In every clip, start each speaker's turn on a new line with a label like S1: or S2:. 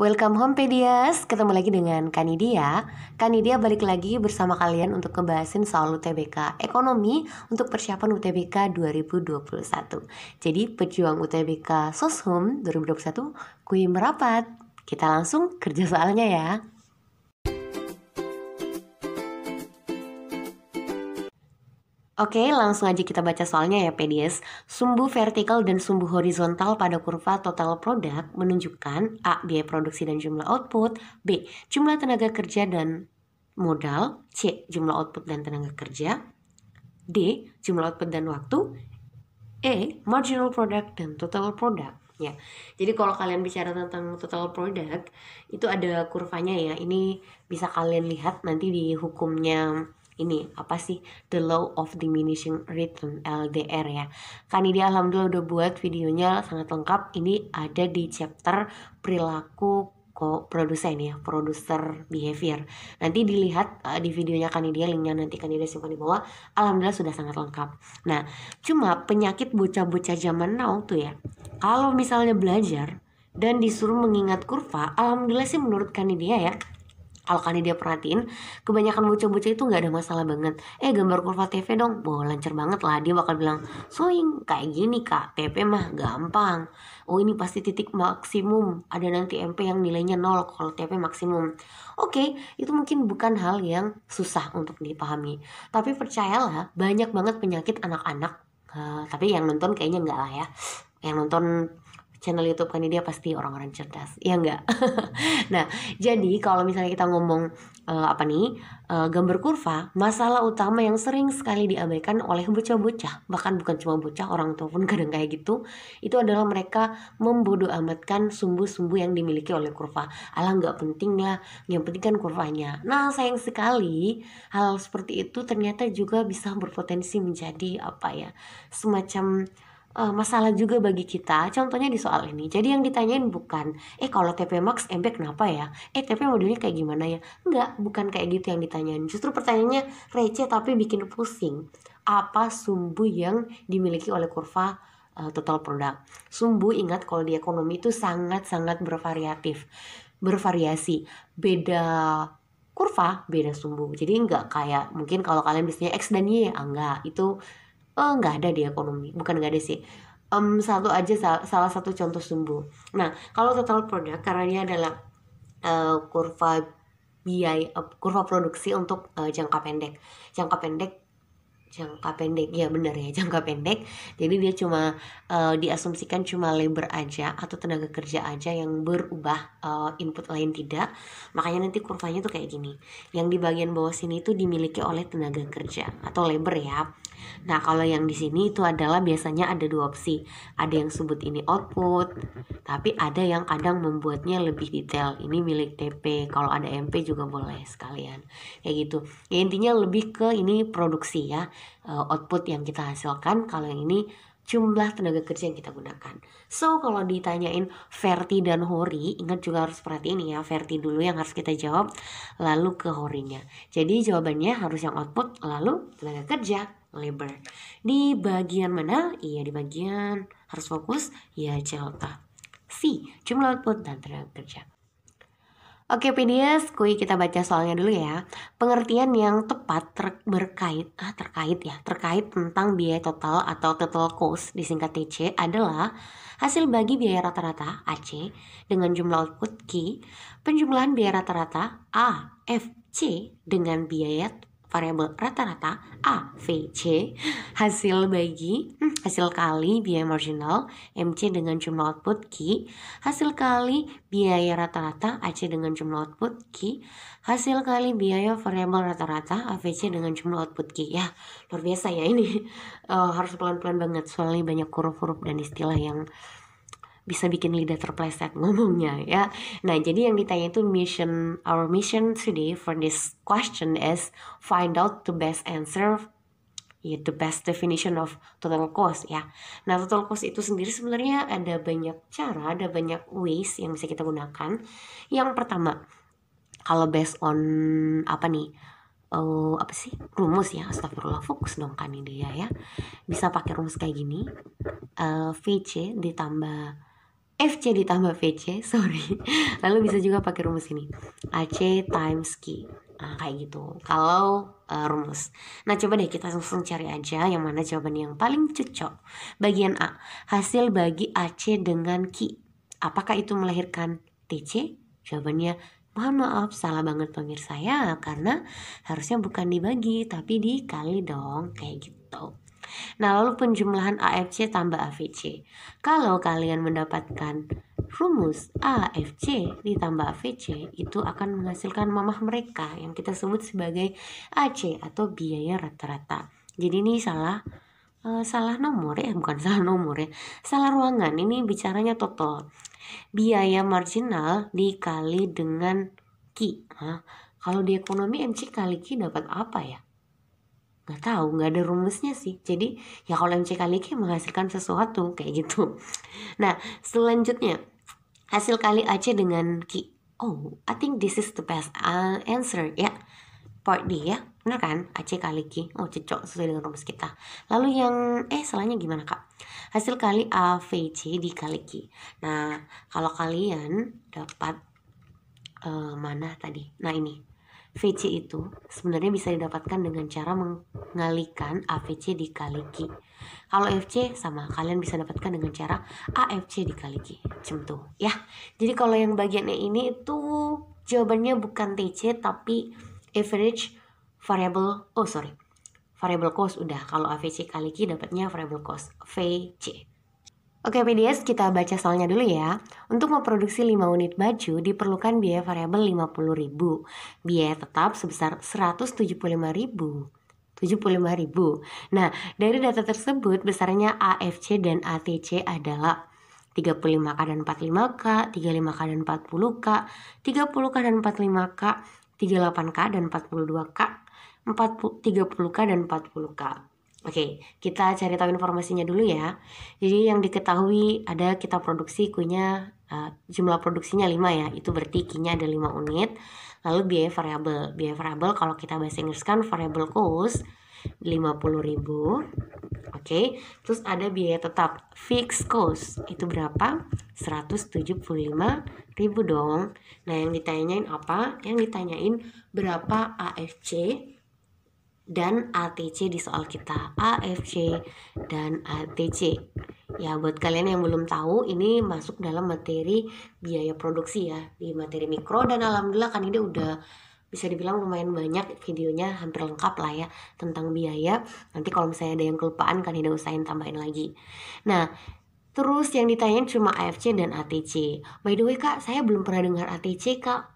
S1: Welcome Home Pedias, ketemu lagi dengan Kanidia. Kanidia balik lagi bersama kalian untuk ngebahasin soal UTBK Ekonomi untuk persiapan UTBK 2021. Jadi pejuang UTBK Soshum 2021, kui merapat. Kita langsung kerja soalnya ya. Oke, langsung aja kita baca soalnya ya PDS. Sumbu vertikal dan sumbu horizontal pada kurva total produk menunjukkan A. biaya produksi dan jumlah output, B. jumlah tenaga kerja dan modal, C. jumlah output dan tenaga kerja, D. jumlah output dan waktu, E. marginal product dan total product. Ya. Jadi kalau kalian bicara tentang total product, itu ada kurvanya ya. Ini bisa kalian lihat nanti di hukumnya ini apa sih the law of diminishing return LDR ya kan ini alhamdulillah udah buat videonya sangat lengkap ini ada di chapter perilaku produsen ya, produser behavior. Nanti dilihat uh, di videonya kan dia linknya nanti Kanidia simpan di bawah. Alhamdulillah sudah sangat lengkap. Nah, cuma penyakit bocah-bocah zaman now tuh ya, kalau misalnya belajar dan disuruh mengingat kurva, alhamdulillah sih menurut kan dia ya, kalau kalian dia perhatiin kebanyakan bocah-bocah itu nggak ada masalah banget eh gambar kurva TV dong boh lancar banget lah dia bakal bilang soing kayak gini kak TP mah gampang oh ini pasti titik maksimum ada nanti MP yang nilainya nol kalau TP maksimum oke okay, itu mungkin bukan hal yang susah untuk dipahami tapi percayalah banyak banget penyakit anak-anak uh, tapi yang nonton kayaknya nggak lah ya yang nonton channel YouTube kan dia pasti orang-orang cerdas ya enggak nah jadi kalau misalnya kita ngomong uh, apa nih uh, gambar kurva masalah utama yang sering sekali diabaikan oleh bocah-bocah bahkan bukan cuma bocah orang tua pun kadang kayak gitu itu adalah mereka membodoh amatkan sumbu-sumbu yang dimiliki oleh kurva alah nggak penting lah yang penting kan kurvanya nah sayang sekali hal seperti itu ternyata juga bisa berpotensi menjadi apa ya semacam uh, masalah juga bagi kita. Contohnya di soal ini. Jadi yang ditanyain bukan, eh kalau TP Max MP kenapa ya? Eh TP modelnya kayak gimana ya? Enggak, bukan kayak gitu yang ditanyain. Justru pertanyaannya receh tapi bikin pusing. Apa sumbu yang dimiliki oleh kurva eh, total produk? Sumbu ingat kalau di ekonomi itu sangat-sangat bervariatif, bervariasi. Beda kurva beda sumbu jadi enggak kayak mungkin kalau kalian biasanya x dan y ya? enggak itu oh nggak ada di ekonomi bukan nggak ada sih um, satu aja salah, salah satu contoh sumbu nah kalau total produk karena ini adalah uh, kurva biaya uh, kurva produksi untuk uh, jangka pendek jangka pendek jangka pendek ya benar ya jangka pendek jadi dia cuma uh, diasumsikan cuma labor aja atau tenaga kerja aja yang berubah uh, input lain tidak makanya nanti kurvanya tuh kayak gini yang di bagian bawah sini itu dimiliki oleh tenaga kerja atau labor ya Nah, kalau yang di sini itu adalah biasanya ada dua opsi. Ada yang sebut ini output, tapi ada yang kadang membuatnya lebih detail. Ini milik TP, kalau ada MP juga boleh sekalian. Kayak gitu. Ya, intinya lebih ke ini produksi ya, eh, output yang kita hasilkan. Kalau yang ini jumlah tenaga kerja yang kita gunakan. So, kalau ditanyain Verti dan Hori, ingat juga harus perhatiin ya, Verti dulu yang harus kita jawab, lalu ke Horinya. Jadi jawabannya harus yang output, lalu tenaga kerja lebar. Di bagian mana? Iya di bagian harus fokus ya celta. C. Jumlah output dan tenaga kerja. Oke PDS, kui kita baca soalnya dulu ya. Pengertian yang tepat ter berkait ah terkait ya, terkait tentang biaya total atau total cost disingkat TC adalah hasil bagi biaya rata-rata AC dengan jumlah output Q, penjumlahan biaya rata-rata A, dengan biaya variabel rata-rata A, V, C, hasil bagi, hmm, hasil kali biaya marginal MC dengan jumlah output Q, hasil kali biaya rata-rata AC dengan jumlah output Q, hasil kali biaya variabel rata-rata AVC dengan jumlah output Q. Ya, luar biasa ya ini. Uh, harus pelan-pelan banget soalnya banyak huruf-huruf dan istilah yang bisa bikin lidah terpleset ngomongnya ya. Nah, jadi yang ditanya itu mission our mission today for this question is find out the best answer yeah, the best definition of total cost ya. Nah, total cost itu sendiri sebenarnya ada banyak cara, ada banyak ways yang bisa kita gunakan. Yang pertama, kalau based on apa nih? Uh, apa sih rumus ya astagfirullah fokus dong kan ini dia ya bisa pakai rumus kayak gini uh, eh, VC ditambah FC ditambah VC, sorry. Lalu bisa juga pakai rumus ini. AC times Q. Nah, kayak gitu. Kalau uh, rumus. Nah, coba deh kita langsung cari aja yang mana jawaban yang paling cocok. Bagian A, hasil bagi AC dengan Q. Apakah itu melahirkan TC? Jawabannya Mohon maaf, salah banget pemirsa ya, karena harusnya bukan dibagi, tapi dikali dong, kayak gitu. Nah, lalu penjumlahan AFC tambah AVC. Kalau kalian mendapatkan rumus AFC ditambah AVC itu akan menghasilkan mamah mereka yang kita sebut sebagai AC atau biaya rata-rata. Jadi ini salah uh, salah nomor ya, bukan salah nomor ya. Salah ruangan. Ini bicaranya total. Biaya marginal dikali dengan Ki. Nah, kalau di ekonomi MC kali Ki dapat apa ya? nggak tahu nggak ada rumusnya sih jadi ya kalau MC kali K menghasilkan sesuatu kayak gitu nah selanjutnya hasil kali AC dengan Ki oh I think this is the best answer ya yeah. part D ya benar kan AC kali Ki oh cocok sesuai dengan rumus kita lalu yang eh salahnya gimana kak hasil kali a v AVC dikali Ki nah kalau kalian dapat uh, mana tadi nah ini VC itu sebenarnya bisa didapatkan dengan cara mengalikan AVC dikali Q. Kalau FC sama, kalian bisa dapatkan dengan cara AFC dikali Q. Cemtu, ya. Jadi kalau yang bagiannya ini itu jawabannya bukan TC tapi average variable, oh sorry, variable cost udah. Kalau AVC kali Q dapatnya variable cost VC. Oke PDS, kita baca soalnya dulu ya. Untuk memproduksi 5 unit baju diperlukan biaya variabel 50.000, biaya tetap sebesar 175.000. 75.000. Nah, dari data tersebut besarnya AFC dan ATC adalah 35K dan 45K, 35K dan 40K, 30K dan 45K, 38K dan 42K, 40, 30K dan 40K. Oke, kita cari tahu informasinya dulu ya. Jadi yang diketahui ada kita produksi kuenya uh, jumlah produksinya 5 ya. Itu berarti kinya ada 5 unit. Lalu biaya variabel. Biaya variabel kalau kita bahasa Inggris kan variable cost 50.000. Oke, terus ada biaya tetap fixed cost. Itu berapa? ribu dong. Nah, yang ditanyain apa? Yang ditanyain berapa AFC dan ATC di soal kita AFC dan ATC ya buat kalian yang belum tahu ini masuk dalam materi biaya produksi ya di materi mikro dan alhamdulillah kan ini udah bisa dibilang lumayan banyak videonya hampir lengkap lah ya tentang biaya nanti kalau misalnya ada yang kelupaan kan ini usahain tambahin lagi nah terus yang ditanyain cuma AFC dan ATC by the way kak saya belum pernah dengar ATC kak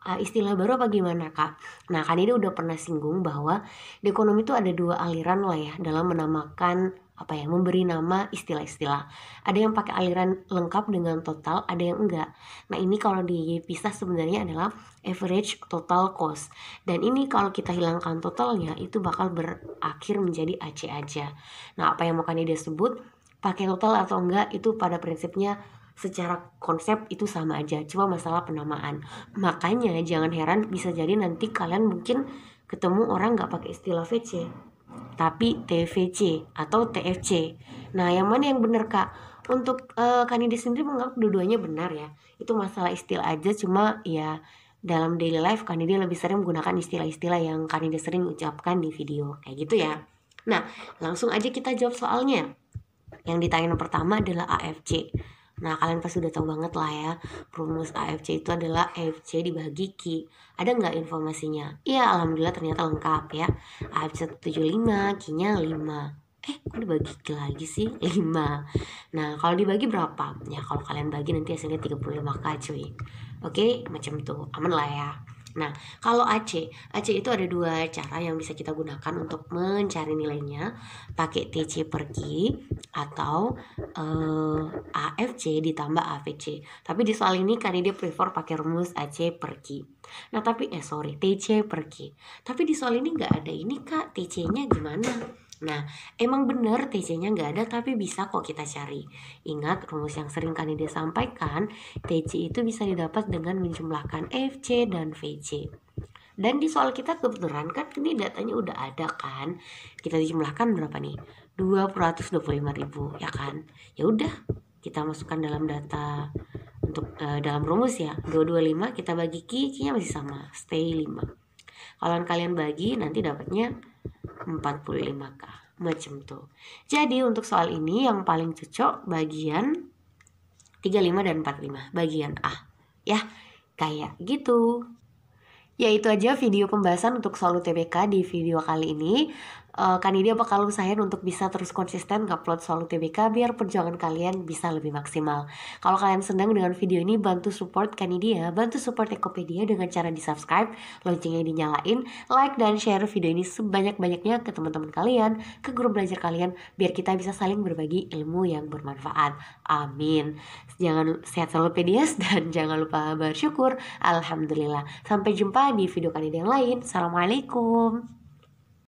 S1: Eh, istilah baru apa gimana kak? Nah kan ini udah pernah singgung bahwa di ekonomi itu ada dua aliran lah ya dalam menamakan apa ya memberi nama istilah-istilah ada yang pakai aliran lengkap dengan total ada yang enggak nah ini kalau dipisah sebenarnya adalah average total cost dan ini kalau kita hilangkan totalnya itu bakal berakhir menjadi AC aja nah apa yang mau kan dia sebut pakai total atau enggak itu pada prinsipnya secara konsep itu sama aja cuma masalah penamaan makanya jangan heran bisa jadi nanti kalian mungkin ketemu orang nggak pakai istilah VC tapi TVC atau TFC nah yang mana yang benar kak untuk uh, eh, kandidat sendiri menganggap dua-duanya benar ya itu masalah istilah aja cuma ya dalam daily life kandidat lebih sering menggunakan istilah-istilah yang kandidat sering ucapkan di video kayak gitu ya nah langsung aja kita jawab soalnya yang ditanya pertama adalah AFC Nah, kalian pasti udah tahu banget lah ya, rumus AFC itu adalah AFC dibagi Q. Ada nggak informasinya? Iya, alhamdulillah ternyata lengkap ya. AFC tujuh Q-nya 5 eh kok dibagi lagi sih 5 nah kalau dibagi berapa ya kalau kalian bagi nanti hasilnya 35k cuy oke macam tuh aman lah ya Nah, kalau AC, AC itu ada dua cara yang bisa kita gunakan untuk mencari nilainya, pakai TC pergi atau uh, eh, AFC ditambah AVC. Tapi di soal ini kan dia prefer pakai rumus AC pergi. Nah, tapi eh sorry, TC pergi. Tapi di soal ini nggak ada ini kak, TC-nya gimana? Nah, emang bener TC-nya nggak ada tapi bisa kok kita cari. Ingat rumus yang sering kali dia sampaikan, TC itu bisa didapat dengan menjumlahkan FC dan VC. Dan di soal kita kebetulan kan ini datanya udah ada kan. Kita dijumlahkan berapa nih? 225 ribu ya kan? Ya udah, kita masukkan dalam data untuk uh, dalam rumus ya. 225 kita bagi ki, nya masih sama, stay 5. Kalau kalian bagi nanti dapatnya 45K macam tuh jadi untuk soal ini yang paling cocok bagian 35 dan 45 bagian A ya kayak gitu Ya itu aja video pembahasan untuk soal UTBK di video kali ini uh, kan ini apa kalau saya untuk bisa terus konsisten ngupload soal UTBK biar perjuangan kalian bisa lebih maksimal. Kalau kalian senang dengan video ini, bantu support Kanidia, ini ya, bantu support Ekopedia dengan cara di subscribe, loncengnya dinyalain, like dan share video ini sebanyak-banyaknya ke teman-teman kalian, ke guru belajar kalian, biar kita bisa saling berbagi ilmu yang bermanfaat. Amin. Jangan sehat selalu pedias dan jangan lupa bersyukur. Alhamdulillah. Sampai jumpa di video kali ini yang lain. Assalamualaikum.